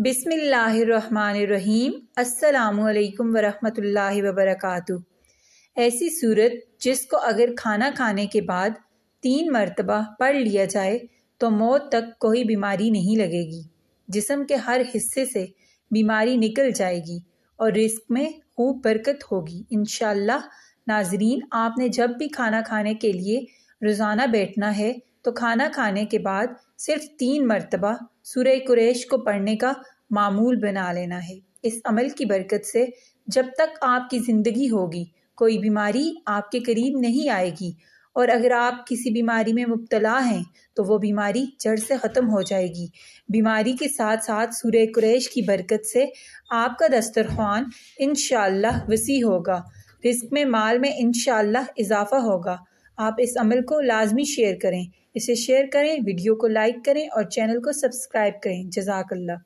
बिसमीम् अल्लाम वरहमतुल्लाहि वबरकातु ऐसी सूरत जिसको अगर खाना खाने के बाद तीन मरतबा पढ़ लिया जाए तो मौत तक कोई बीमारी नहीं लगेगी जिसम के हर हिस्से से बीमारी निकल जाएगी और रिस्क में खूब बरकत होगी इन नाजरीन आपने जब भी खाना खाने के लिए रोज़ाना बैठना है तो खाना खाने के बाद सिर्फ तीन मरतबा सूर्य कुरेश को पढ़ने का मामूल बना लेना है इस अमल की बरकत से जब तक आपकी ज़िंदगी होगी कोई बीमारी आपके करीब नहीं आएगी और अगर आप किसी बीमारी में मुबतला हैं तो वो बीमारी जड़ से ख़त्म हो जाएगी बीमारी के साथ साथ सूर्य कुरेश की बरकत से आपका दस्तरखान इन वसी होगा रिस्क में माल में इन इजाफ़ा होगा आप इस अमल को लाजमी शेयर करें इसे शेयर करें वीडियो को लाइक करें और चैनल को सब्सक्राइब करें जजाकल्ला